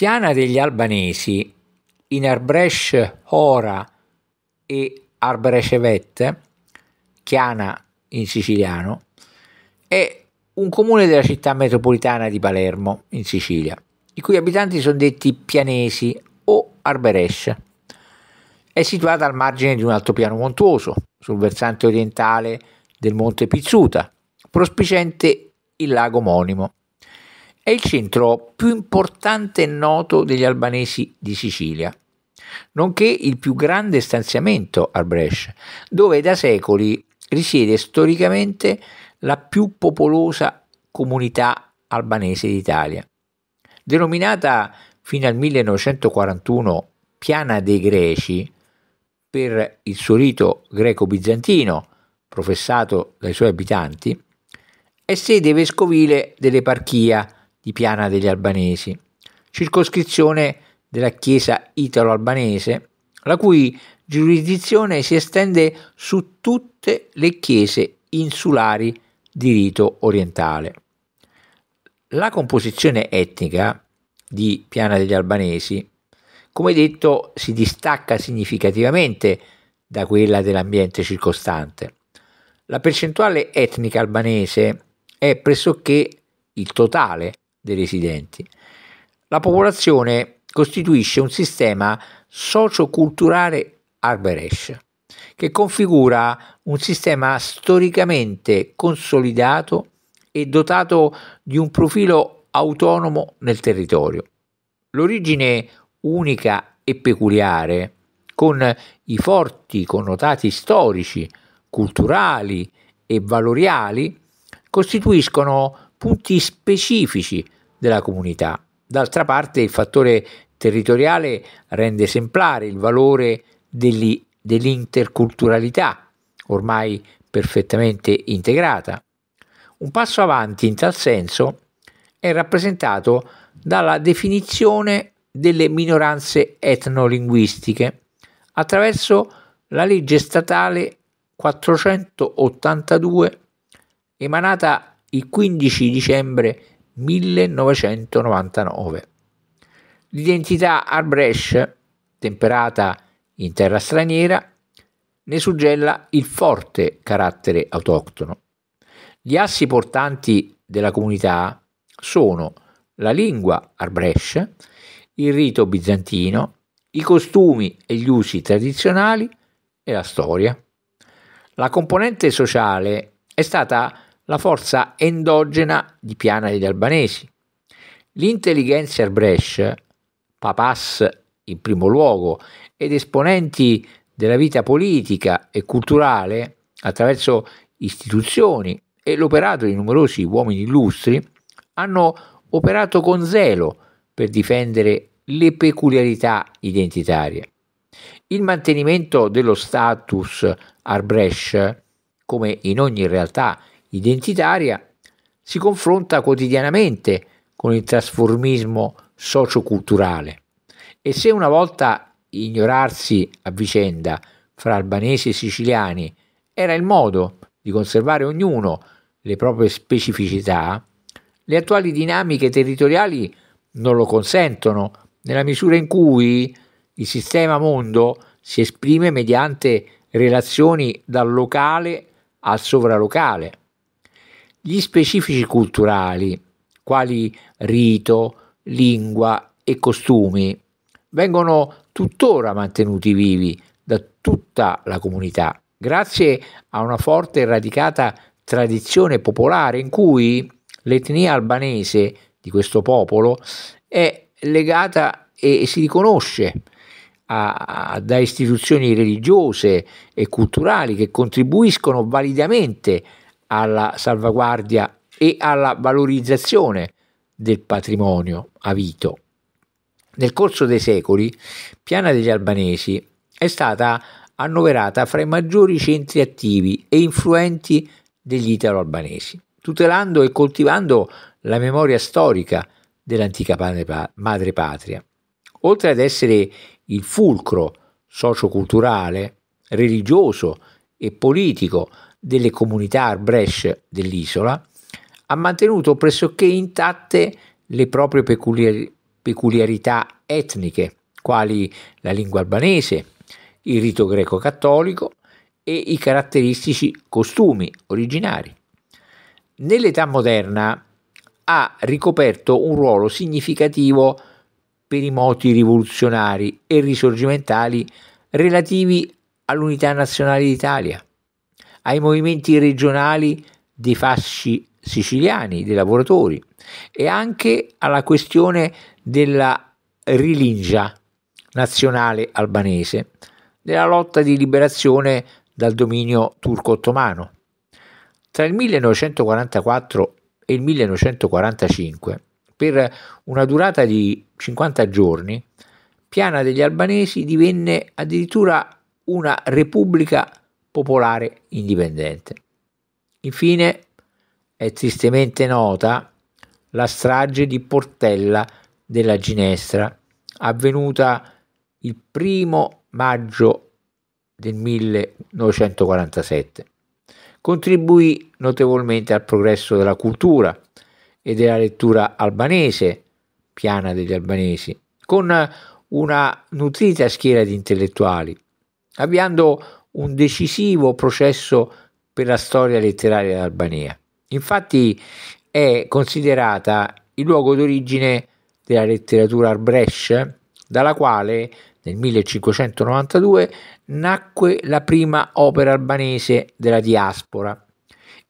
Piana degli Albanesi, in Arbresh Ora e Arbrescevet, Chiana in siciliano, è un comune della città metropolitana di Palermo, in Sicilia, i cui abitanti sono detti pianesi o arberesh. È situata al margine di un altopiano montuoso, sul versante orientale del monte Pizzuta, prospicente il lago omonimo. È il centro più importante e noto degli albanesi di Sicilia, nonché il più grande stanziamento a Brescia, dove da secoli risiede storicamente la più popolosa comunità albanese d'Italia. Denominata fino al 1941 Piana dei Greci, per il suo rito greco-bizantino professato dai suoi abitanti, è sede vescovile dell'eparchia di Piana degli Albanesi, circoscrizione della Chiesa italo-albanese, la cui giurisdizione si estende su tutte le chiese insulari di rito orientale. La composizione etnica di Piana degli Albanesi, come detto, si distacca significativamente da quella dell'ambiente circostante. La percentuale etnica albanese è pressoché il totale dei residenti. La popolazione costituisce un sistema socioculturale arberesh che configura un sistema storicamente consolidato e dotato di un profilo autonomo nel territorio. L'origine unica e peculiare, con i forti connotati storici, culturali e valoriali, costituiscono punti specifici della comunità. D'altra parte il fattore territoriale rende esemplare il valore degli, dell'interculturalità, ormai perfettamente integrata. Un passo avanti in tal senso è rappresentato dalla definizione delle minoranze etnolinguistiche attraverso la legge statale 482 emanata il 15 dicembre 1999. L'identità Arbrecht, temperata in terra straniera, ne suggella il forte carattere autoctono. Gli assi portanti della comunità sono la lingua Arbrecht, il rito bizantino, i costumi e gli usi tradizionali e la storia. La componente sociale è stata la forza endogena di Piana degli Albanesi. L'intelligenza Brescia, papas in primo luogo, ed esponenti della vita politica e culturale attraverso istituzioni e l'operato di numerosi uomini illustri, hanno operato con zelo per difendere le peculiarità identitarie. Il mantenimento dello status Arbrecht, come in ogni realtà identitaria si confronta quotidianamente con il trasformismo socioculturale e se una volta ignorarsi a vicenda fra albanesi e siciliani era il modo di conservare ognuno le proprie specificità, le attuali dinamiche territoriali non lo consentono, nella misura in cui il sistema mondo si esprime mediante relazioni dal locale al sovralocale. Gli specifici culturali, quali rito, lingua e costumi, vengono tuttora mantenuti vivi da tutta la comunità, grazie a una forte e radicata tradizione popolare in cui l'etnia albanese di questo popolo è legata e si riconosce a, a, da istituzioni religiose e culturali che contribuiscono validamente a alla salvaguardia e alla valorizzazione del patrimonio avito. Nel corso dei secoli, Piana degli Albanesi è stata annoverata fra i maggiori centri attivi e influenti degli italo-albanesi, tutelando e coltivando la memoria storica dell'antica madre patria. Oltre ad essere il fulcro socioculturale, religioso e politico delle comunità Arbresh dell'isola, ha mantenuto pressoché intatte le proprie peculiarità etniche, quali la lingua albanese, il rito greco-cattolico e i caratteristici costumi originari. Nell'età moderna ha ricoperto un ruolo significativo per i moti rivoluzionari e risorgimentali relativi all'unità nazionale d'Italia ai movimenti regionali dei fasci siciliani, dei lavoratori e anche alla questione della rilingia nazionale albanese, della lotta di liberazione dal dominio turco-ottomano. Tra il 1944 e il 1945, per una durata di 50 giorni, Piana degli Albanesi divenne addirittura una repubblica popolare indipendente. Infine è tristemente nota la strage di Portella della Ginestra, avvenuta il primo maggio del 1947. Contribuì notevolmente al progresso della cultura e della lettura albanese, piana degli albanesi, con una nutrita schiera di intellettuali, avviando un decisivo processo per la storia letteraria dell'Albania. Infatti è considerata il luogo d'origine della letteratura arbrescia, dalla quale nel 1592 nacque la prima opera albanese della diaspora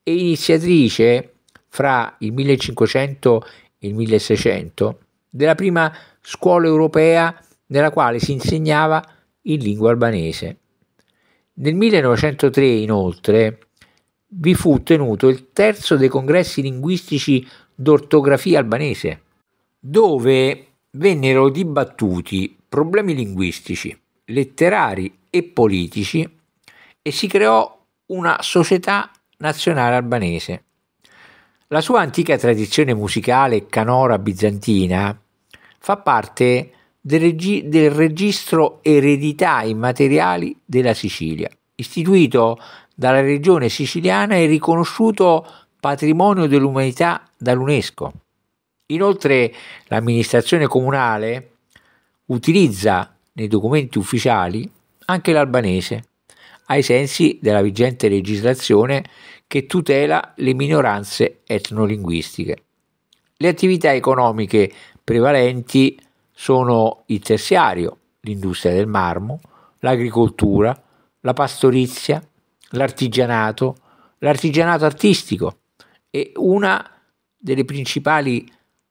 e iniziatrice fra il 1500 e il 1600 della prima scuola europea nella quale si insegnava in lingua albanese. Nel 1903 inoltre vi fu tenuto il terzo dei congressi linguistici d'ortografia albanese, dove vennero dibattuti problemi linguistici, letterari e politici e si creò una società nazionale albanese. La sua antica tradizione musicale canora bizantina fa parte del, regi- del registro eredità immateriali della Sicilia, istituito dalla regione siciliana e riconosciuto patrimonio dell'umanità dall'UNESCO. Inoltre l'amministrazione comunale utilizza nei documenti ufficiali anche l'albanese, ai sensi della vigente legislazione che tutela le minoranze etnolinguistiche. Le attività economiche prevalenti sono il terziario, l'industria del marmo, l'agricoltura, la pastorizia, l'artigianato, l'artigianato artistico e una delle principali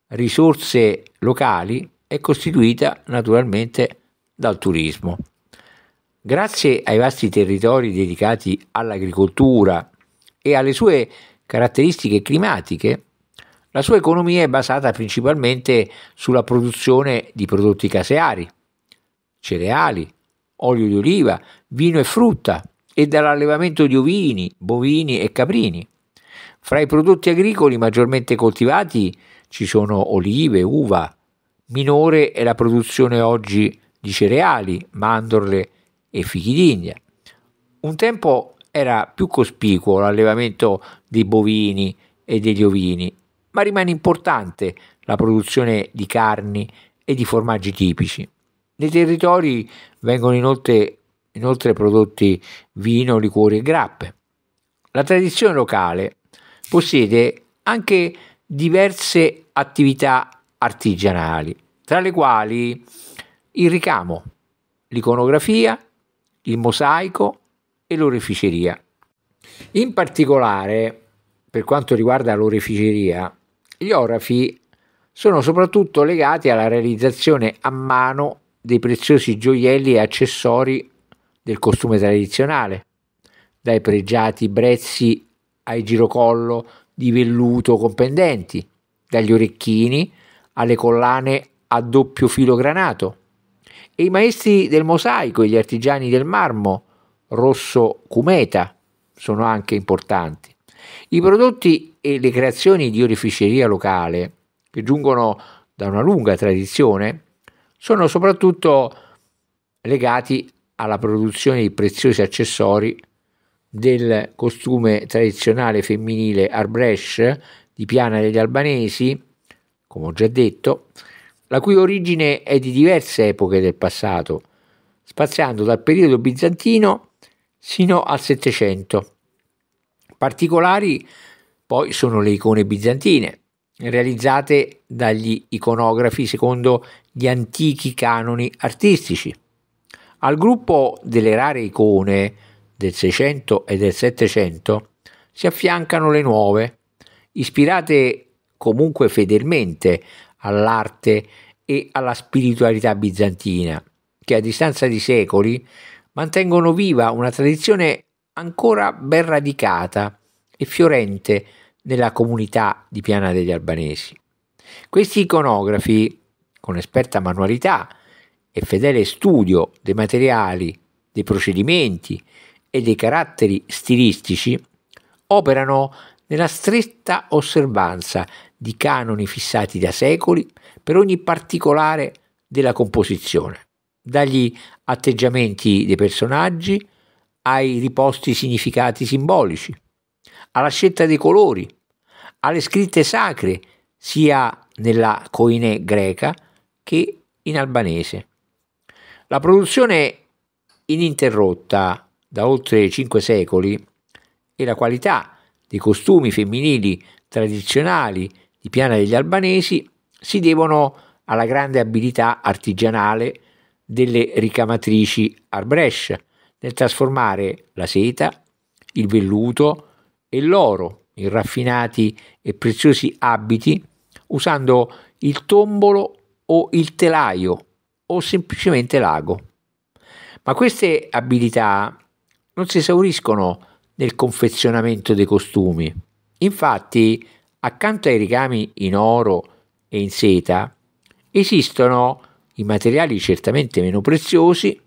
risorse locali è costituita naturalmente dal turismo. Grazie ai vasti territori dedicati all'agricoltura e alle sue caratteristiche climatiche, la sua economia è basata principalmente sulla produzione di prodotti caseari, cereali, olio di oliva, vino e frutta e dall'allevamento di ovini, bovini e caprini. Fra i prodotti agricoli maggiormente coltivati ci sono olive, uva, minore è la produzione oggi di cereali, mandorle e fichi d'India. Un tempo era più cospicuo l'allevamento dei bovini e degli ovini ma rimane importante la produzione di carni e di formaggi tipici. Nei territori vengono inoltre, inoltre prodotti vino, liquori e grappe. La tradizione locale possiede anche diverse attività artigianali, tra le quali il ricamo, l'iconografia, il mosaico e l'oreficeria. In particolare, per quanto riguarda l'oreficeria, gli orafi sono soprattutto legati alla realizzazione a mano dei preziosi gioielli e accessori del costume tradizionale, dai pregiati brezzi ai girocollo di velluto con pendenti, dagli orecchini alle collane a doppio filo granato. E i maestri del mosaico e gli artigiani del marmo rosso cumeta sono anche importanti. I prodotti e le creazioni di oreficeria locale, che giungono da una lunga tradizione, sono soprattutto legati alla produzione di preziosi accessori del costume tradizionale femminile arbresh di Piana degli Albanesi, come ho già detto, la cui origine è di diverse epoche del passato, spaziando dal periodo bizantino sino al Settecento. Particolari poi sono le icone bizantine, realizzate dagli iconografi secondo gli antichi canoni artistici. Al gruppo delle rare icone del 600 e del 700 si affiancano le nuove, ispirate comunque fedelmente all'arte e alla spiritualità bizantina, che a distanza di secoli mantengono viva una tradizione ancora ben radicata e fiorente nella comunità di Piana degli Albanesi. Questi iconografi, con esperta manualità e fedele studio dei materiali, dei procedimenti e dei caratteri stilistici, operano nella stretta osservanza di canoni fissati da secoli per ogni particolare della composizione, dagli atteggiamenti dei personaggi ai riposti significati simbolici, alla scelta dei colori, alle scritte sacre, sia nella coine greca che in albanese. La produzione ininterrotta da oltre cinque secoli e la qualità dei costumi femminili tradizionali di Piana degli Albanesi si devono alla grande abilità artigianale delle ricamatrici Arbresh nel trasformare la seta, il velluto e l'oro i raffinati e preziosi abiti usando il tombolo o il telaio o semplicemente l'ago. Ma queste abilità non si esauriscono nel confezionamento dei costumi. Infatti, accanto ai ricami in oro e in seta, esistono i materiali certamente meno preziosi,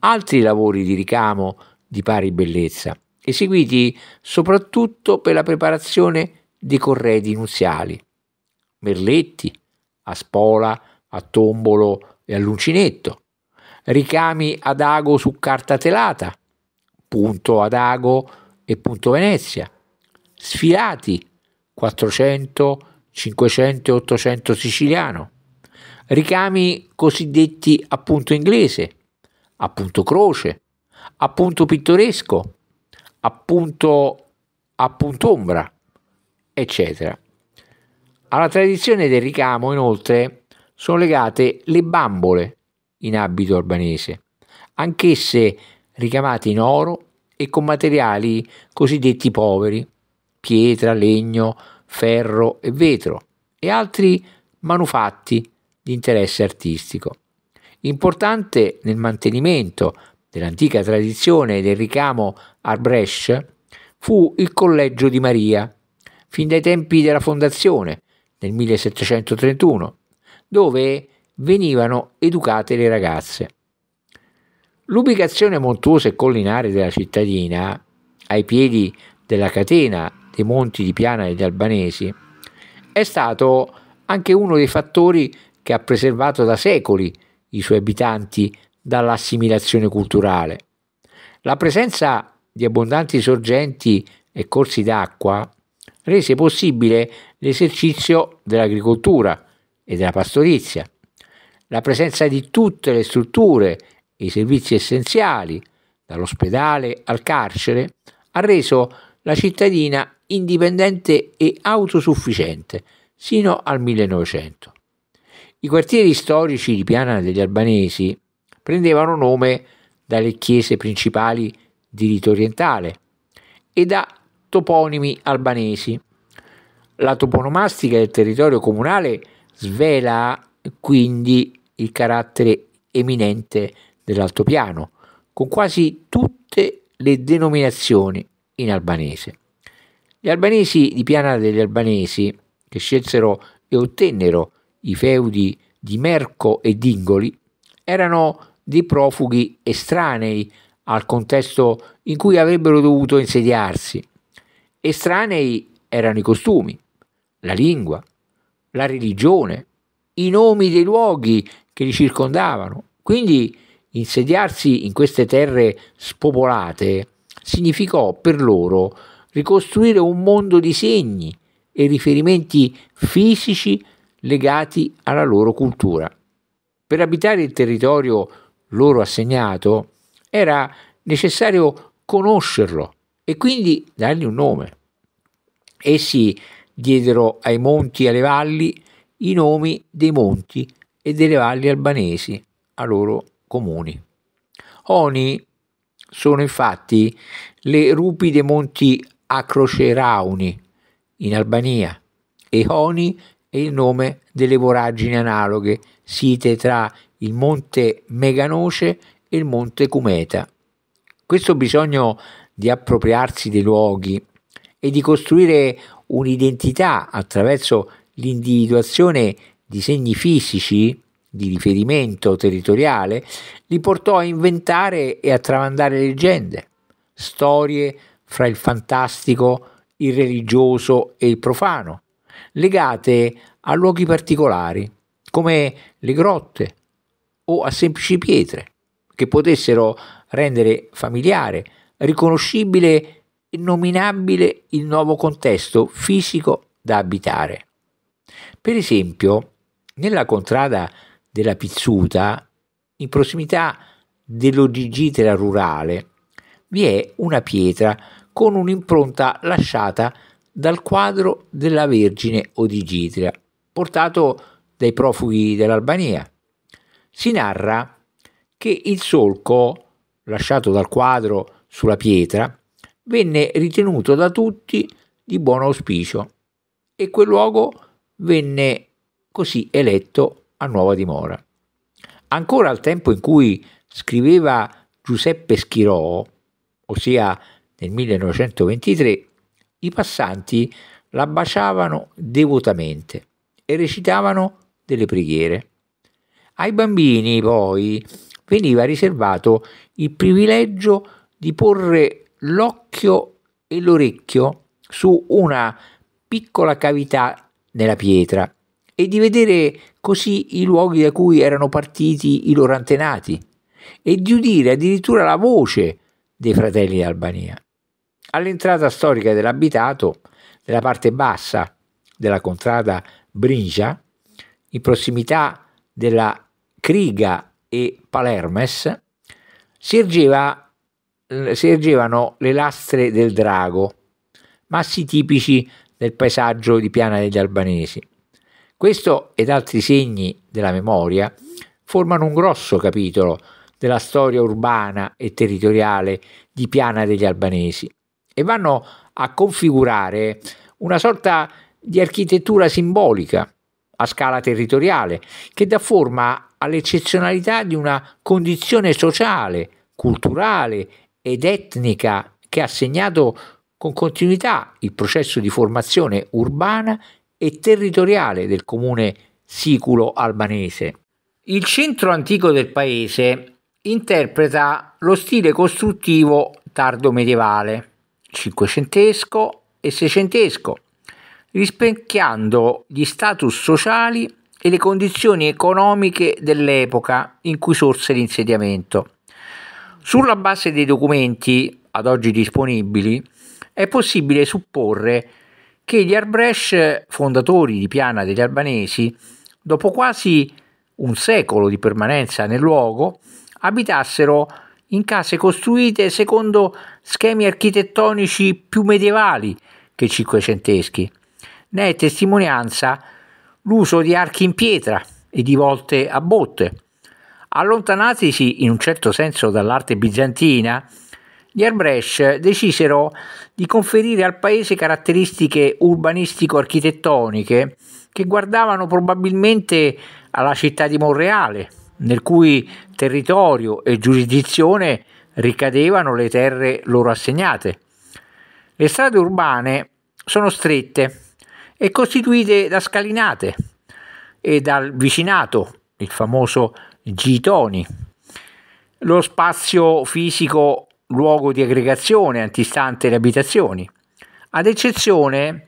altri lavori di ricamo di pari bellezza eseguiti soprattutto per la preparazione dei corredi nuziali, merletti, a spola, a tombolo e all'uncinetto, ricami ad ago su carta telata, punto ad ago e punto Venezia, sfilati 400, 500 e 800 siciliano, ricami cosiddetti appunto inglese, appunto croce, appunto pittoresco, appunto, appunto ombra, eccetera. Alla tradizione del ricamo, inoltre, sono legate le bambole in abito albanese, anch'esse ricamate in oro e con materiali cosiddetti poveri, pietra, legno, ferro e vetro e altri manufatti di interesse artistico. Importante nel mantenimento dell'antica tradizione del ricamo a Brescia fu il Collegio di Maria, fin dai tempi della fondazione nel 1731, dove venivano educate le ragazze. L'ubicazione montuosa e collinare della cittadina, ai piedi della catena dei monti di Piana e di Albanesi, è stato anche uno dei fattori che ha preservato da secoli i suoi abitanti dall'assimilazione culturale. La presenza di abbondanti sorgenti e corsi d'acqua rese possibile l'esercizio dell'agricoltura e della pastorizia, la presenza di tutte le strutture e i servizi essenziali, dall'ospedale al carcere, ha reso la cittadina indipendente e autosufficiente sino al 1900. I quartieri storici di Piana degli Albanesi prendevano nome dalle chiese principali di rito orientale e da toponimi albanesi. La toponomastica del territorio comunale svela quindi il carattere eminente dell'altopiano, con quasi tutte le denominazioni in albanese. Gli albanesi di Piana degli Albanesi, che scelsero e ottennero i feudi di Merco e Dingoli, erano di profughi estranei al contesto in cui avrebbero dovuto insediarsi. Estranei erano i costumi, la lingua, la religione, i nomi dei luoghi che li circondavano. Quindi insediarsi in queste terre spopolate significò per loro ricostruire un mondo di segni e riferimenti fisici legati alla loro cultura. Per abitare il territorio loro assegnato, era necessario conoscerlo e quindi dargli un nome. Essi diedero ai monti e alle valli i nomi dei monti e delle valli albanesi a loro comuni. Oni sono infatti le rupi dei monti Acrocerauni in Albania e Oni è il nome delle voragini analoghe site tra il monte Meganoce e il monte Cumeta. Questo bisogno di appropriarsi dei luoghi e di costruire un'identità attraverso l'individuazione di segni fisici di riferimento territoriale li portò a inventare e a tramandare leggende, storie fra il fantastico, il religioso e il profano, legate a luoghi particolari, come le grotte, o a semplici pietre che potessero rendere familiare, riconoscibile e nominabile il nuovo contesto fisico da abitare. Per esempio, nella contrada della Pizzuta, in prossimità dell'Odigitera rurale, vi è una pietra con un'impronta lasciata dal quadro della Vergine Odigitria, portato dai profughi dell'Albania si narra che il solco lasciato dal quadro sulla pietra venne ritenuto da tutti di buon auspicio e quel luogo venne così eletto a nuova dimora. Ancora al tempo in cui scriveva Giuseppe Schirò, ossia nel 1923, i passanti la baciavano devotamente e recitavano delle preghiere. Ai bambini poi veniva riservato il privilegio di porre l'occhio e l'orecchio su una piccola cavità nella pietra e di vedere così i luoghi da cui erano partiti i loro antenati e di udire addirittura la voce dei fratelli d'Albania. All'entrata storica dell'abitato, nella parte bassa della contrada Brigia, in prossimità della Criga e Palermes si, ergeva, si ergevano le lastre del drago, massi tipici del paesaggio di piana degli albanesi. Questo ed altri segni della memoria formano un grosso capitolo della storia urbana e territoriale di Piana degli Albanesi e vanno a configurare una sorta di architettura simbolica a scala territoriale che dà forma all'eccezionalità di una condizione sociale, culturale ed etnica che ha segnato con continuità il processo di formazione urbana e territoriale del comune siculo albanese. Il centro antico del paese interpreta lo stile costruttivo tardo medievale, cinquecentesco e seicentesco, rispecchiando gli status sociali e le condizioni economiche dell'epoca in cui sorse l'insediamento. Sulla base dei documenti ad oggi disponibili è possibile supporre che gli Arbresh, fondatori di Piana degli Albanesi, dopo quasi un secolo di permanenza nel luogo, abitassero in case costruite secondo schemi architettonici più medievali che cinquecenteschi. Ne è testimonianza l'uso di archi in pietra e di volte a botte. Allontanatisi in un certo senso dall'arte bizantina, gli Arbresh decisero di conferire al paese caratteristiche urbanistico-architettoniche che guardavano probabilmente alla città di Monreale, nel cui territorio e giurisdizione ricadevano le terre loro assegnate. Le strade urbane sono strette, e costituite da scalinate e dal vicinato, il famoso Gitoni. Lo spazio fisico luogo di aggregazione antistante le abitazioni, ad eccezione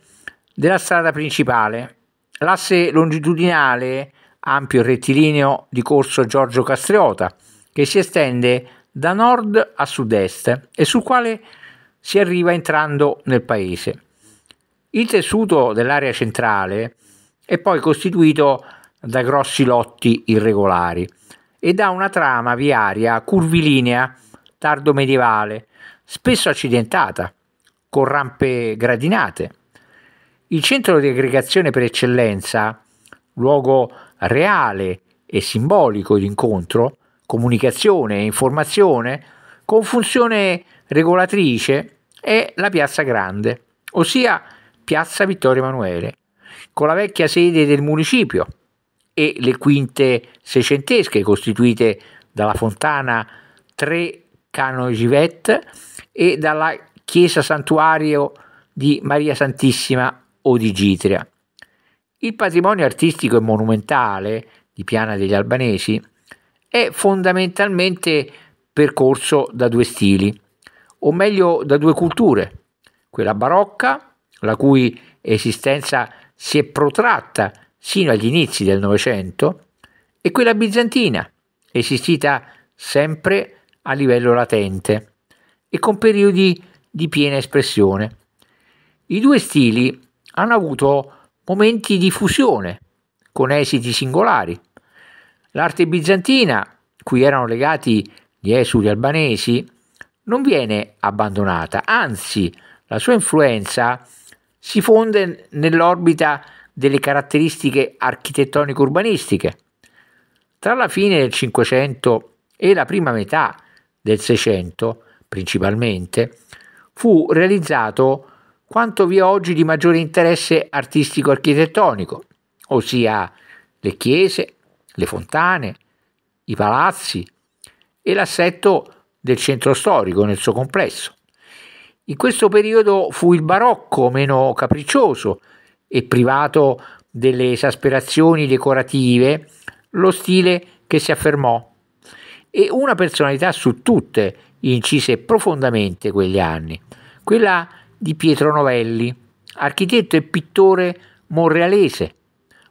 della strada principale, l'asse longitudinale ampio rettilineo di corso Giorgio Castriota, che si estende da nord a sud-est e sul quale si arriva entrando nel paese. Il tessuto dell'area centrale è poi costituito da grossi lotti irregolari e da una trama viaria curvilinea tardo medievale, spesso accidentata, con rampe gradinate. Il centro di aggregazione per eccellenza, luogo reale e simbolico di incontro, comunicazione e informazione, con funzione regolatrice, è la Piazza Grande, ossia piazza Vittorio Emanuele, con la vecchia sede del municipio e le quinte seicentesche costituite dalla fontana Tre Cano Givet e dalla chiesa santuario di Maria Santissima Odigitria. Il patrimonio artistico e monumentale di Piana degli Albanesi è fondamentalmente percorso da due stili, o meglio da due culture, quella barocca la cui esistenza si è protratta sino agli inizi del Novecento, e quella bizantina, esistita sempre a livello latente e con periodi di piena espressione. I due stili hanno avuto momenti di fusione, con esiti singolari. L'arte bizantina, cui erano legati gli esuli albanesi, non viene abbandonata, anzi la sua influenza si fonde nell'orbita delle caratteristiche architettonico-urbanistiche. Tra la fine del Cinquecento e la prima metà del Seicento, principalmente, fu realizzato quanto vi è oggi di maggiore interesse artistico-architettonico, ossia le chiese, le fontane, i palazzi e l'assetto del centro storico nel suo complesso. In questo periodo fu il barocco meno capriccioso e privato delle esasperazioni decorative lo stile che si affermò e una personalità su tutte incise profondamente quegli anni, quella di Pietro Novelli, architetto e pittore monrealese,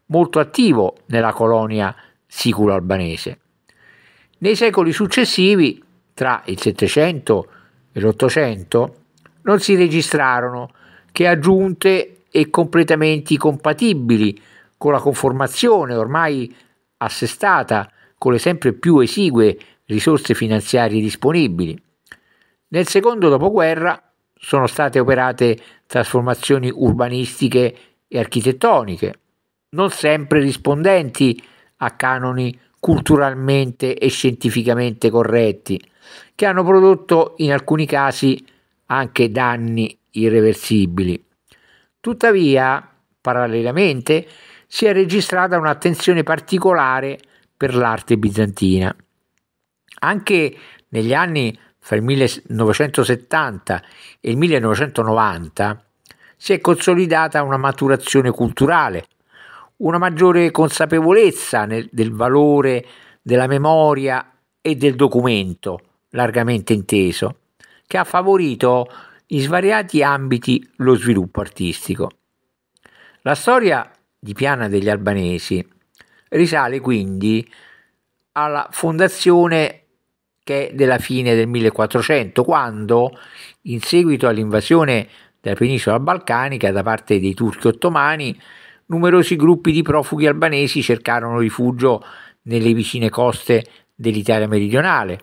molto attivo nella colonia siculo-albanese. Nei secoli successivi, tra il Settecento e l'Ottocento, non si registrarono che aggiunte e completamenti compatibili con la conformazione ormai assestata con le sempre più esigue risorse finanziarie disponibili. Nel secondo dopoguerra sono state operate trasformazioni urbanistiche e architettoniche, non sempre rispondenti a canoni culturalmente e scientificamente corretti, che hanno prodotto in alcuni casi anche danni irreversibili. Tuttavia, parallelamente, si è registrata un'attenzione particolare per l'arte bizantina. Anche negli anni fra il 1970 e il 1990 si è consolidata una maturazione culturale, una maggiore consapevolezza nel, del valore della memoria e del documento largamente inteso che ha favorito in svariati ambiti lo sviluppo artistico. La storia di Piana degli Albanesi risale quindi alla fondazione che è della fine del 1400, quando, in seguito all'invasione della penisola balcanica da parte dei turchi ottomani, numerosi gruppi di profughi albanesi cercarono rifugio nelle vicine coste dell'Italia meridionale,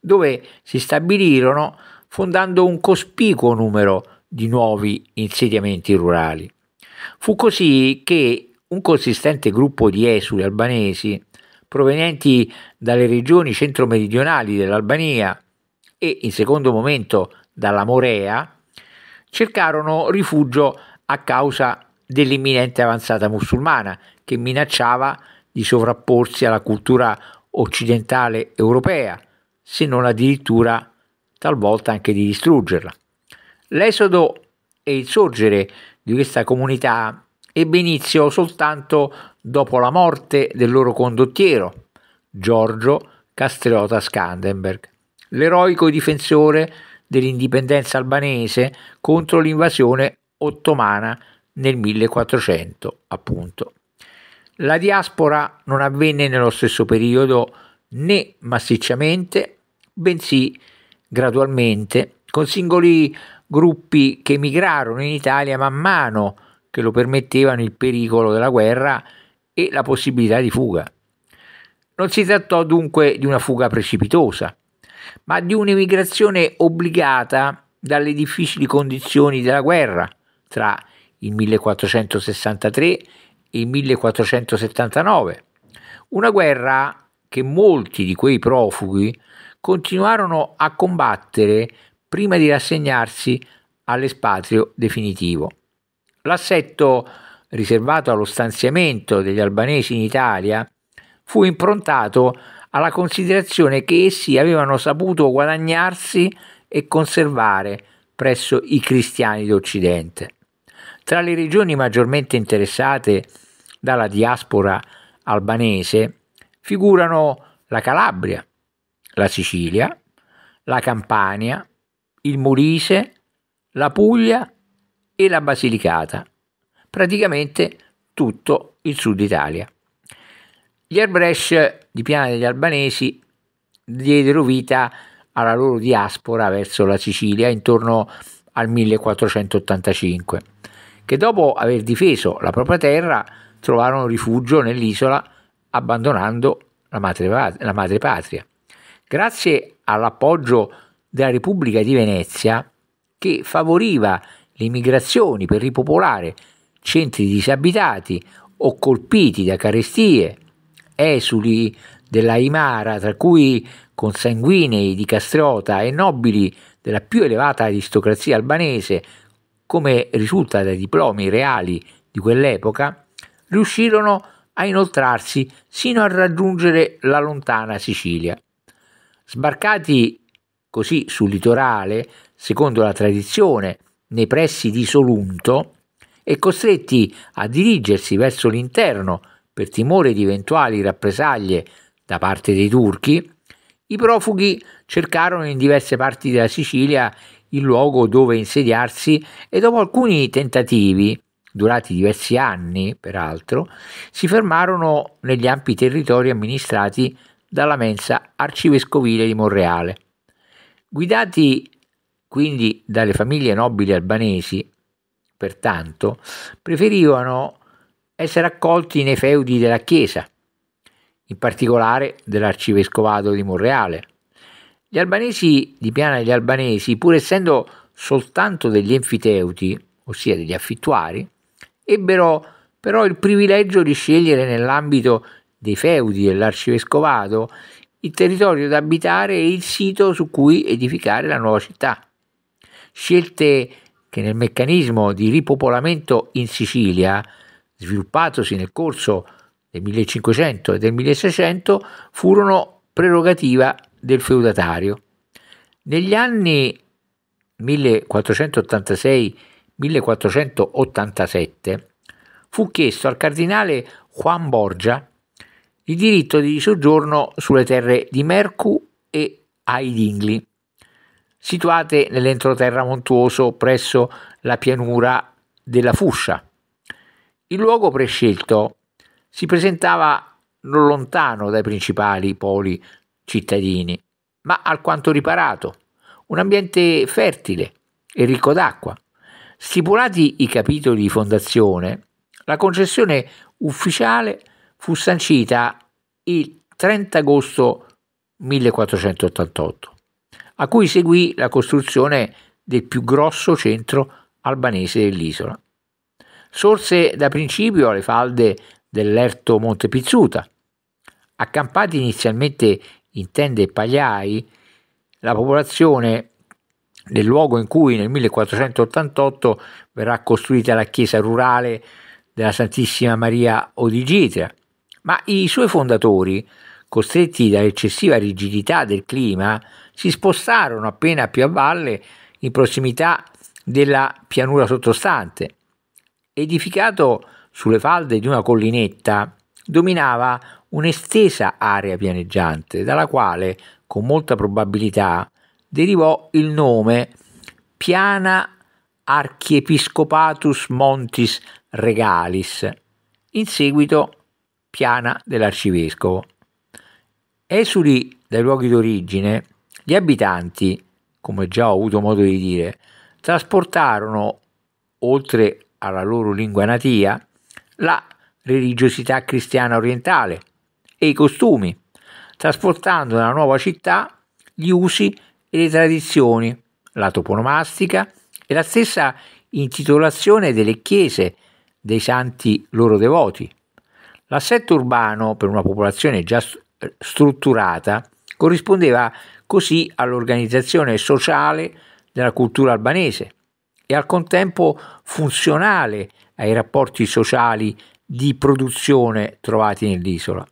dove si stabilirono fondando un cospicuo numero di nuovi insediamenti rurali. Fu così che un consistente gruppo di esuli albanesi provenienti dalle regioni centro-meridionali dell'Albania e in secondo momento dalla Morea cercarono rifugio a causa dell'imminente avanzata musulmana che minacciava di sovrapporsi alla cultura occidentale europea, se non addirittura talvolta anche di distruggerla. L'esodo e il sorgere di questa comunità ebbe inizio soltanto dopo la morte del loro condottiero, Giorgio Castriota Skandenberg, l'eroico difensore dell'indipendenza albanese contro l'invasione ottomana nel 1400, appunto. La diaspora non avvenne nello stesso periodo né massicciamente, bensì gradualmente, con singoli gruppi che emigrarono in Italia man mano che lo permettevano il pericolo della guerra e la possibilità di fuga. Non si trattò dunque di una fuga precipitosa, ma di un'emigrazione obbligata dalle difficili condizioni della guerra tra il 1463 e il 1479, una guerra che molti di quei profughi continuarono a combattere prima di rassegnarsi all'espatrio definitivo. L'assetto riservato allo stanziamento degli albanesi in Italia fu improntato alla considerazione che essi avevano saputo guadagnarsi e conservare presso i cristiani d'Occidente. Tra le regioni maggiormente interessate dalla diaspora albanese figurano la Calabria, la Sicilia, la Campania, il Molise, la Puglia e la Basilicata, praticamente tutto il sud Italia. Gli airbrush di piana degli albanesi diedero vita alla loro diaspora verso la Sicilia intorno al 1485, che dopo aver difeso la propria terra trovarono rifugio nell'isola abbandonando la madre, la madre patria grazie all'appoggio della Repubblica di Venezia che favoriva le migrazioni per ripopolare centri disabitati o colpiti da carestie, esuli della Imara, tra cui consanguinei di Castriota e nobili della più elevata aristocrazia albanese, come risulta dai diplomi reali di quell'epoca, riuscirono a inoltrarsi sino a raggiungere la lontana Sicilia. Sbarcati così sul litorale, secondo la tradizione, nei pressi di Solunto, e costretti a dirigersi verso l'interno per timore di eventuali rappresaglie da parte dei turchi, i profughi cercarono in diverse parti della Sicilia il luogo dove insediarsi e dopo alcuni tentativi, durati diversi anni peraltro, si fermarono negli ampi territori amministrati dalla mensa arcivescovile di Monreale. Guidati quindi dalle famiglie nobili albanesi, pertanto, preferivano essere accolti nei feudi della Chiesa, in particolare dell'arcivescovato di Monreale. Gli albanesi di Piana degli Albanesi, pur essendo soltanto degli enfiteuti, ossia degli affittuari, ebbero però il privilegio di scegliere nell'ambito dei feudi e l'arcivescovato, il territorio da abitare e il sito su cui edificare la nuova città. Scelte che nel meccanismo di ripopolamento in Sicilia, sviluppatosi nel corso del 1500 e del 1600, furono prerogativa del feudatario. Negli anni 1486-1487 fu chiesto al cardinale Juan Borgia il diritto di soggiorno sulle terre di Mercu e Aidingli, situate nell'entroterra montuoso presso la pianura della Fuscia. Il luogo prescelto si presentava non lontano dai principali poli cittadini, ma alquanto riparato, un ambiente fertile e ricco d'acqua. Stipulati i capitoli di fondazione, la concessione ufficiale fu sancita il 30 agosto 1488, a cui seguì la costruzione del più grosso centro albanese dell'isola. Sorse da principio alle falde dell'Erto Monte Pizzuta. Accampati inizialmente in tende e pagliai, la popolazione del luogo in cui nel 1488 verrà costruita la chiesa rurale della Santissima Maria Odigitria, ma i suoi fondatori, costretti dall'eccessiva rigidità del clima, si spostarono appena più a valle in prossimità della pianura sottostante. Edificato sulle falde di una collinetta, dominava un'estesa area pianeggiante, dalla quale, con molta probabilità, derivò il nome Piana Archiepiscopatus Montis Regalis, in seguito piana dell'arcivescovo. Esuli dai luoghi d'origine, gli abitanti, come già ho avuto modo di dire, trasportarono, oltre alla loro lingua natia, la religiosità cristiana orientale e i costumi, trasportando nella nuova città gli usi e le tradizioni, la toponomastica e la stessa intitolazione delle chiese dei santi loro devoti. L'assetto urbano per una popolazione già strutturata corrispondeva così all'organizzazione sociale della cultura albanese e al contempo funzionale ai rapporti sociali di produzione trovati nell'isola.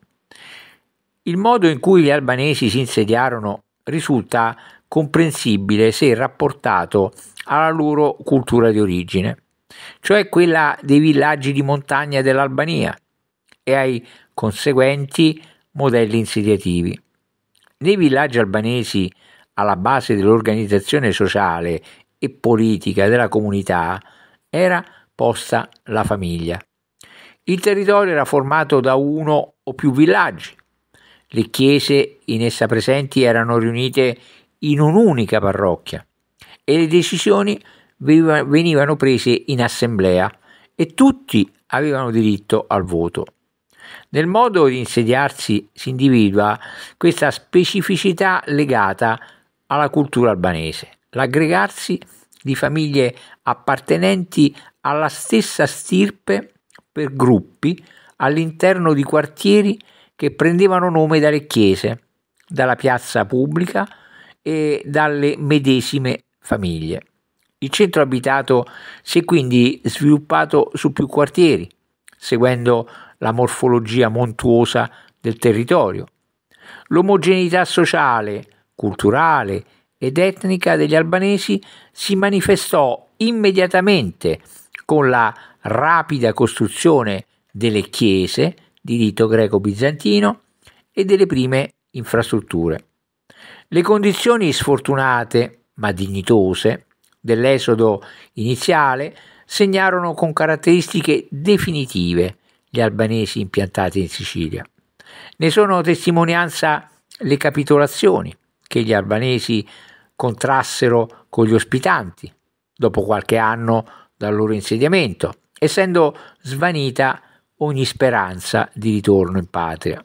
Il modo in cui gli albanesi si insediarono risulta comprensibile se rapportato alla loro cultura di origine, cioè quella dei villaggi di montagna dell'Albania, e ai conseguenti modelli insediativi. Nei villaggi albanesi alla base dell'organizzazione sociale e politica della comunità era posta la famiglia. Il territorio era formato da uno o più villaggi. Le chiese in essa presenti erano riunite in un'unica parrocchia e le decisioni venivano prese in assemblea e tutti avevano diritto al voto. Nel modo di insediarsi si individua questa specificità legata alla cultura albanese, l'aggregarsi di famiglie appartenenti alla stessa stirpe per gruppi all'interno di quartieri che prendevano nome dalle chiese, dalla piazza pubblica e dalle medesime famiglie. Il centro abitato si è quindi sviluppato su più quartieri, seguendo la morfologia montuosa del territorio, l'omogeneità sociale, culturale ed etnica degli albanesi si manifestò immediatamente con la rapida costruzione delle chiese di rito greco-bizantino e delle prime infrastrutture. Le condizioni sfortunate, ma dignitose, dell'esodo iniziale segnarono con caratteristiche definitive gli albanesi impiantati in Sicilia. Ne sono testimonianza le capitolazioni che gli albanesi contrassero con gli ospitanti dopo qualche anno dal loro insediamento, essendo svanita ogni speranza di ritorno in patria.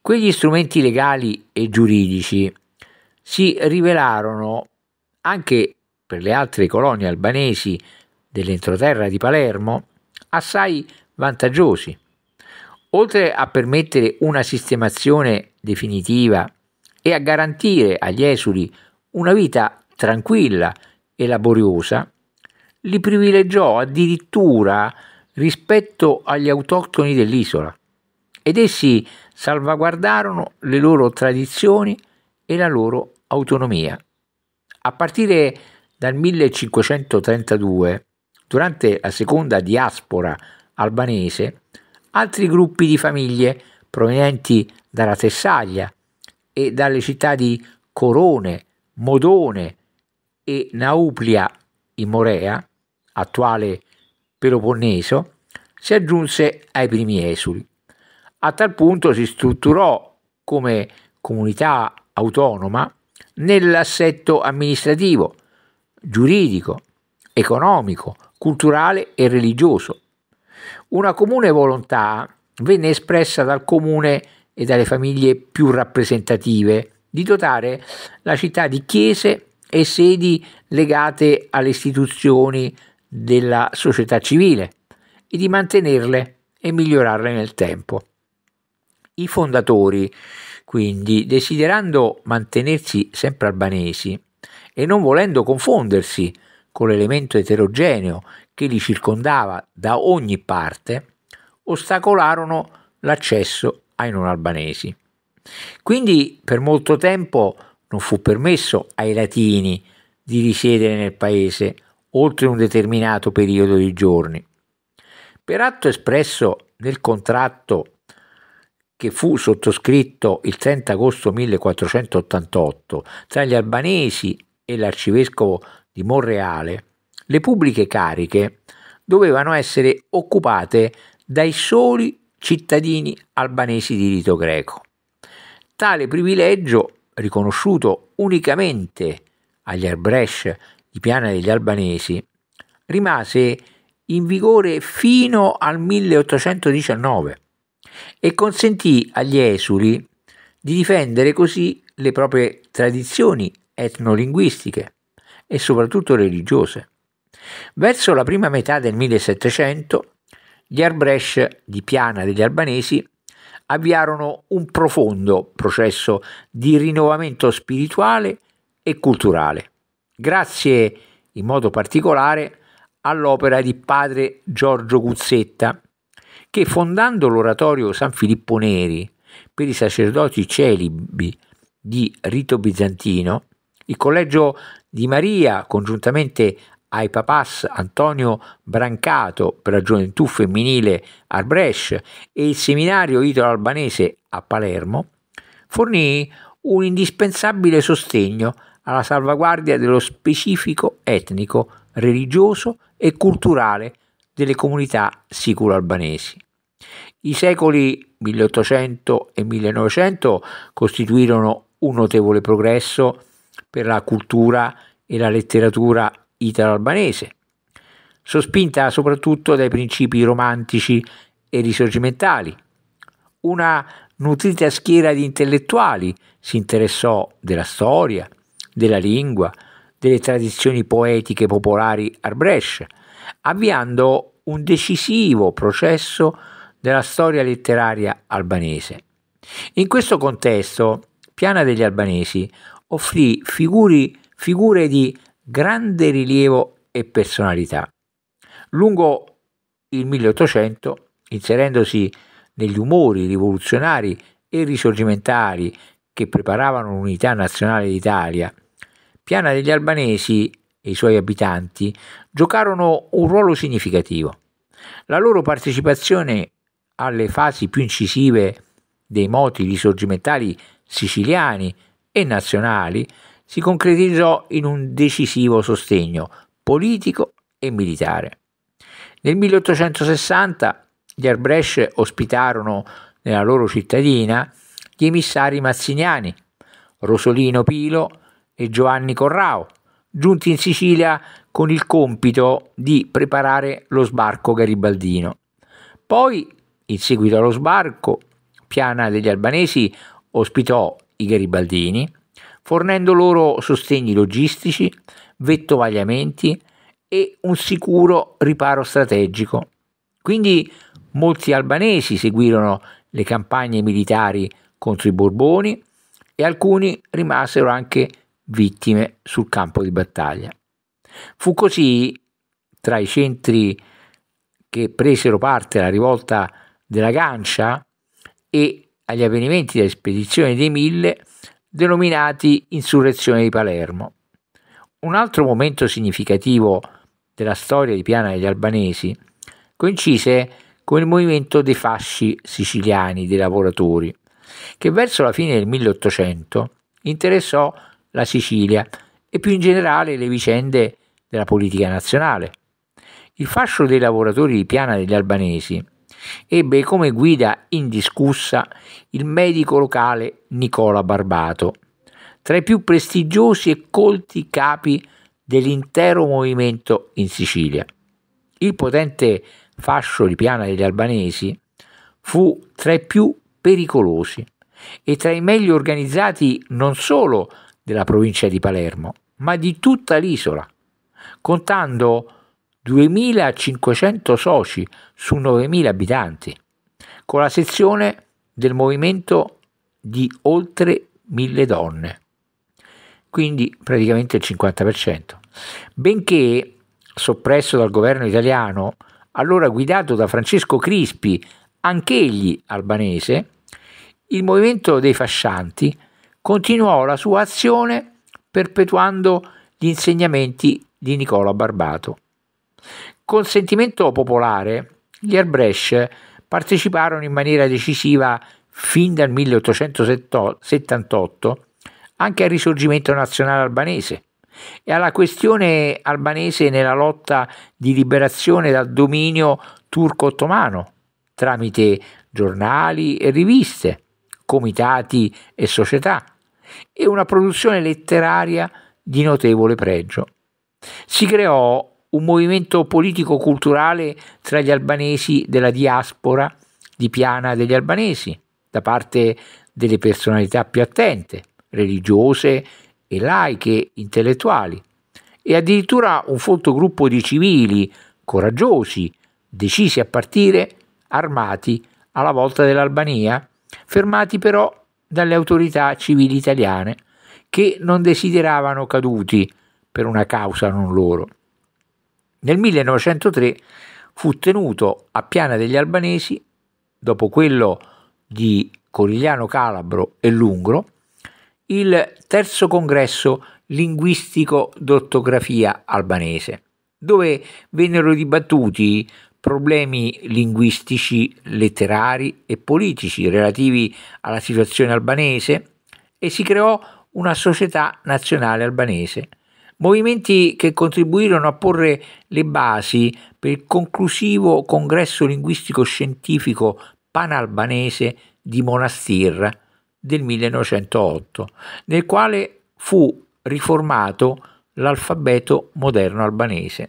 Quegli strumenti legali e giuridici si rivelarono anche per le altre colonie albanesi dell'entroterra di Palermo assai vantaggiosi. Oltre a permettere una sistemazione definitiva e a garantire agli esuli una vita tranquilla e laboriosa, li privilegiò addirittura rispetto agli autoctoni dell'isola ed essi salvaguardarono le loro tradizioni e la loro autonomia. A partire dal 1532, durante la seconda diaspora albanese, altri gruppi di famiglie provenienti dalla Tessaglia e dalle città di Corone, Modone e Nauplia in Morea, attuale Peloponneso, si aggiunse ai primi esuli. A tal punto si strutturò come comunità autonoma nell'assetto amministrativo, giuridico, economico, culturale e religioso una comune volontà venne espressa dal comune e dalle famiglie più rappresentative di dotare la città di chiese e sedi legate alle istituzioni della società civile e di mantenerle e migliorarle nel tempo. I fondatori, quindi, desiderando mantenersi sempre albanesi e non volendo confondersi con l'elemento eterogeneo che li circondava da ogni parte ostacolarono l'accesso ai non albanesi. Quindi per molto tempo non fu permesso ai latini di risiedere nel paese oltre un determinato periodo di giorni. Per atto espresso nel contratto che fu sottoscritto il 30 agosto 1488 tra gli albanesi e l'arcivescovo di Monreale, le pubbliche cariche dovevano essere occupate dai soli cittadini albanesi di rito greco. Tale privilegio, riconosciuto unicamente agli Arbresh di Piana degli Albanesi, rimase in vigore fino al 1819 e consentì agli esuli di difendere così le proprie tradizioni etnolinguistiche e soprattutto religiose. Verso la prima metà del 1700 gli Arbresh di Piana degli Albanesi avviarono un profondo processo di rinnovamento spirituale e culturale, grazie in modo particolare all'opera di padre Giorgio Guzzetta, che fondando l'oratorio San Filippo Neri per i sacerdoti celibi di rito bizantino, il collegio di Maria, congiuntamente ai papás Antonio Brancato per la gioventù femminile a Brescia e il seminario italo-albanese a Palermo, fornì un indispensabile sostegno alla salvaguardia dello specifico etnico, religioso e culturale delle comunità siculo-albanesi. I secoli 1800 e 1900 costituirono un notevole progresso per la cultura e la letteratura italo-albanese, sospinta soprattutto dai principi romantici e risorgimentali. Una nutrita schiera di intellettuali si interessò della storia, della lingua, delle tradizioni poetiche popolari a Brescia, avviando un decisivo processo della storia letteraria albanese. In questo contesto, Piana degli Albanesi offrì figuri, figure di grande rilievo e personalità. Lungo il 1800, inserendosi negli umori rivoluzionari e risorgimentali che preparavano l'unità nazionale d'Italia, Piana degli Albanesi e i suoi abitanti giocarono un ruolo significativo. La loro partecipazione alle fasi più incisive dei moti risorgimentali siciliani e nazionali si concretizzò in un decisivo sostegno politico e militare. Nel 1860 gli Arbrecht ospitarono nella loro cittadina gli emissari mazziniani, Rosolino Pilo e Giovanni Corrao, giunti in Sicilia con il compito di preparare lo sbarco garibaldino. Poi, in seguito allo sbarco, Piana degli Albanesi ospitò i garibaldini fornendo loro sostegni logistici, vettovagliamenti e un sicuro riparo strategico. Quindi molti albanesi seguirono le campagne militari contro i Borboni e alcuni rimasero anche vittime sul campo di battaglia. Fu così tra i centri che presero parte alla rivolta della Gancia e agli avvenimenti della spedizione dei Mille denominati Insurrezione di Palermo. Un altro momento significativo della storia di Piana degli Albanesi coincise con il movimento dei fasci siciliani dei lavoratori, che verso la fine del 1800 interessò la Sicilia e più in generale le vicende della politica nazionale. Il fascio dei lavoratori di Piana degli Albanesi ebbe come guida indiscussa il medico locale Nicola Barbato, tra i più prestigiosi e colti capi dell'intero movimento in Sicilia. Il potente fascio di piana degli albanesi fu tra i più pericolosi e tra i meglio organizzati non solo della provincia di Palermo, ma di tutta l'isola, contando 2.500 soci su 9.000 abitanti, con la sezione del movimento di oltre 1.000 donne, quindi praticamente il 50%. Benché soppresso dal governo italiano, allora guidato da Francesco Crispi, anch'egli albanese, il movimento dei fascianti continuò la sua azione perpetuando gli insegnamenti di Nicola Barbato. Col sentimento popolare, gli Airbrush parteciparono in maniera decisiva fin dal 1878 anche al risorgimento nazionale albanese e alla questione albanese nella lotta di liberazione dal dominio turco-ottomano tramite giornali e riviste, comitati e società e una produzione letteraria di notevole pregio. Si creò un movimento politico-culturale tra gli albanesi della diaspora di Piana degli Albanesi, da parte delle personalità più attente, religiose e laiche intellettuali, e addirittura un folto gruppo di civili coraggiosi, decisi a partire armati alla volta dell'Albania, fermati però dalle autorità civili italiane che non desideravano caduti per una causa non loro. Nel 1903 fu tenuto a Piana degli Albanesi, dopo quello di Corigliano Calabro e Lungro, il terzo congresso linguistico d'ortografia albanese, dove vennero dibattuti problemi linguistici, letterari e politici relativi alla situazione albanese e si creò una società nazionale albanese movimenti che contribuirono a porre le basi per il conclusivo congresso linguistico scientifico panalbanese di Monastir del 1908, nel quale fu riformato l'alfabeto moderno albanese.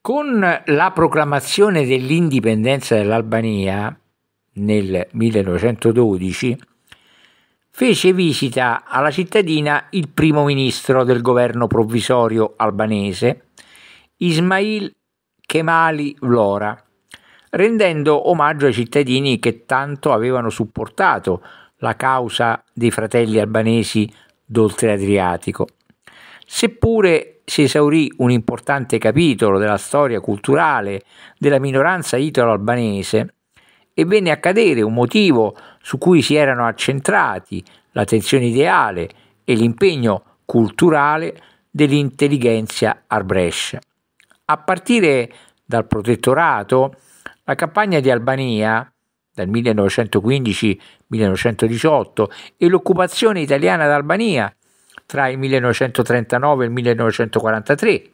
Con la proclamazione dell'indipendenza dell'Albania nel 1912, fece visita alla cittadina il primo ministro del governo provvisorio albanese, Ismail Kemali Vlora, rendendo omaggio ai cittadini che tanto avevano supportato la causa dei fratelli albanesi d'oltre Adriatico. Seppure si esaurì un importante capitolo della storia culturale della minoranza italo-albanese, e venne a cadere un motivo su cui si erano accentrati l'attenzione ideale e l'impegno culturale dell'intelligenza a A partire dal protettorato, la campagna di Albania dal 1915-1918 e l'occupazione italiana d'Albania tra il 1939 e il 1943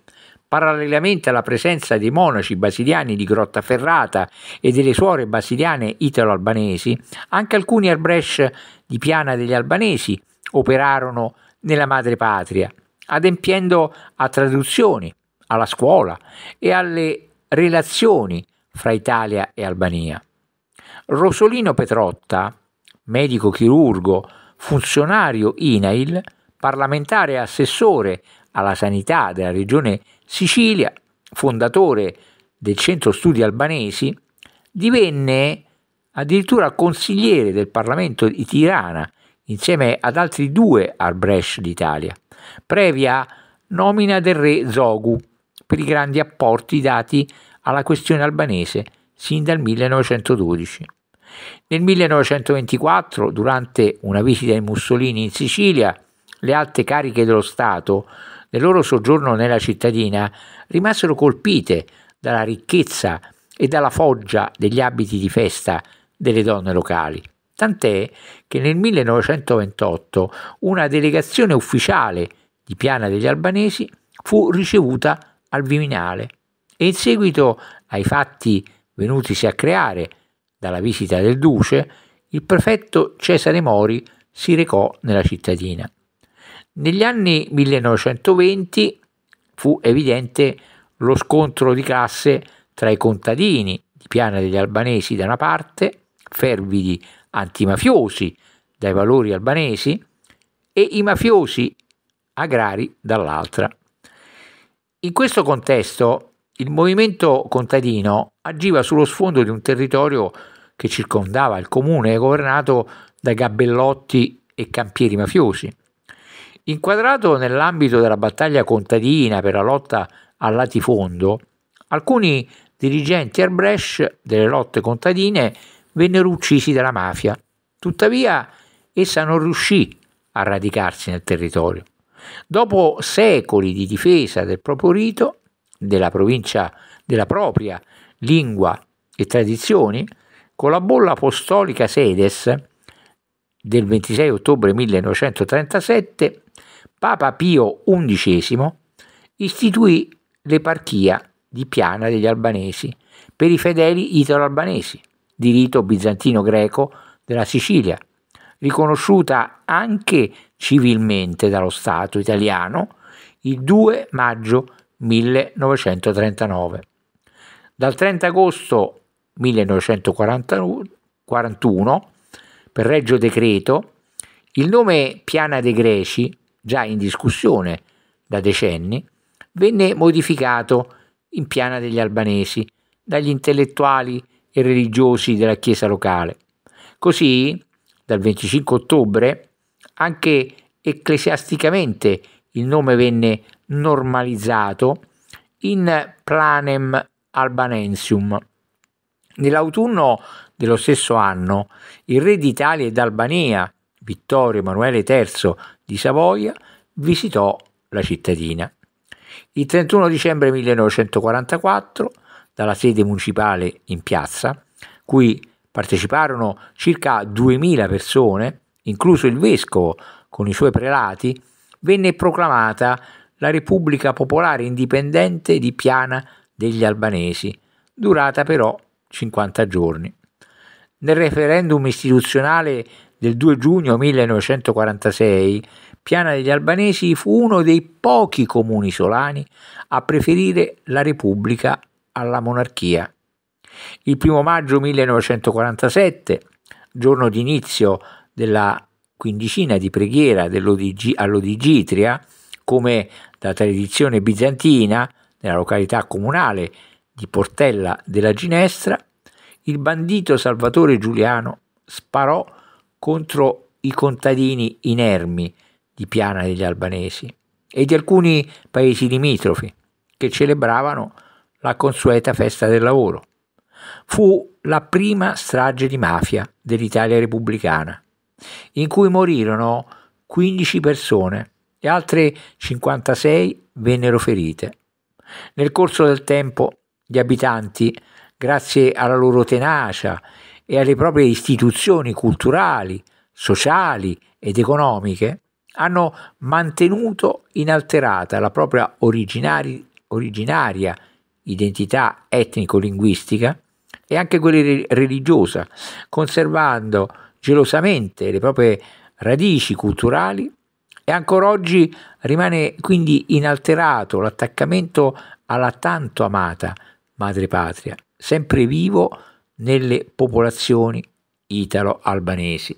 parallelamente alla presenza dei monaci basiliani di Grottaferrata e delle suore basiliane italo-albanesi, anche alcuni airbrush di Piana degli Albanesi operarono nella madrepatria, adempiendo a traduzioni, alla scuola e alle relazioni fra Italia e Albania. Rosolino Petrotta, medico chirurgo, funzionario INAIL, parlamentare e assessore alla sanità della regione Sicilia, fondatore del Centro Studi Albanesi, divenne addirittura consigliere del Parlamento di Tirana insieme ad altri due Arbrecht d'Italia, previa nomina del re Zogu per i grandi apporti dati alla questione albanese sin dal 1912. Nel 1924, durante una visita di Mussolini in Sicilia, le alte cariche dello Stato, nel loro soggiorno nella cittadina, rimasero colpite dalla ricchezza e dalla foggia degli abiti di festa delle donne locali. Tant'è che nel 1928 una delegazione ufficiale di Piana degli Albanesi fu ricevuta al Viminale e in seguito ai fatti venutisi a creare dalla visita del duce, il prefetto Cesare Mori si recò nella cittadina. Negli anni 1920 fu evidente lo scontro di classe tra i contadini di Piana degli Albanesi da una parte, fervidi antimafiosi dai valori albanesi, e i mafiosi agrari dall'altra. In questo contesto il movimento contadino agiva sullo sfondo di un territorio che circondava il comune governato da gabellotti e campieri mafiosi. Inquadrato nell'ambito della battaglia contadina per la lotta al latifondo, alcuni dirigenti Airbrush delle lotte contadine vennero uccisi dalla mafia. Tuttavia, essa non riuscì a radicarsi nel territorio. Dopo secoli di difesa del proprio rito, della provincia, della propria lingua e tradizioni, con la bolla apostolica Sedes del 26 ottobre 1937, Papa Pio XI istituì l'eparchia di Piana degli Albanesi per i fedeli italo-albanesi di rito bizantino-greco della Sicilia, riconosciuta anche civilmente dallo Stato italiano il 2 maggio 1939. Dal 30 agosto 1941 per Reggio Decreto, il nome Piana dei Greci, già in discussione da decenni, venne modificato in Piana degli Albanesi dagli intellettuali e religiosi della Chiesa locale. Così, dal 25 ottobre, anche ecclesiasticamente il nome venne normalizzato in Planem Albanensium. Nell'autunno dello stesso anno, il re d'Italia e d'Albania, Vittorio Emanuele III di Savoia, visitò la cittadina. Il 31 dicembre 1944, dalla sede municipale in piazza, cui parteciparono circa 2.000 persone, incluso il vescovo con i suoi prelati, venne proclamata la Repubblica Popolare Indipendente di Piana degli Albanesi, durata però 50 giorni. Nel referendum istituzionale del 2 giugno 1946, Piana degli Albanesi fu uno dei pochi comuni solani a preferire la Repubblica alla monarchia. Il 1 maggio 1947, giorno di inizio della quindicina di preghiera all'Odigitria, come da tradizione bizantina, nella località comunale di Portella della Ginestra, il bandito Salvatore Giuliano sparò contro i contadini inermi di Piana degli Albanesi e di alcuni paesi limitrofi che celebravano la consueta festa del lavoro. Fu la prima strage di mafia dell'Italia repubblicana, in cui morirono 15 persone e altre 56 vennero ferite. Nel corso del tempo gli abitanti grazie alla loro tenacia e alle proprie istituzioni culturali, sociali ed economiche, hanno mantenuto inalterata la propria originari, originaria identità etnico-linguistica e anche quella religiosa, conservando gelosamente le proprie radici culturali e ancora oggi rimane quindi inalterato l'attaccamento alla tanto amata madrepatria sempre vivo nelle popolazioni italo-albanesi.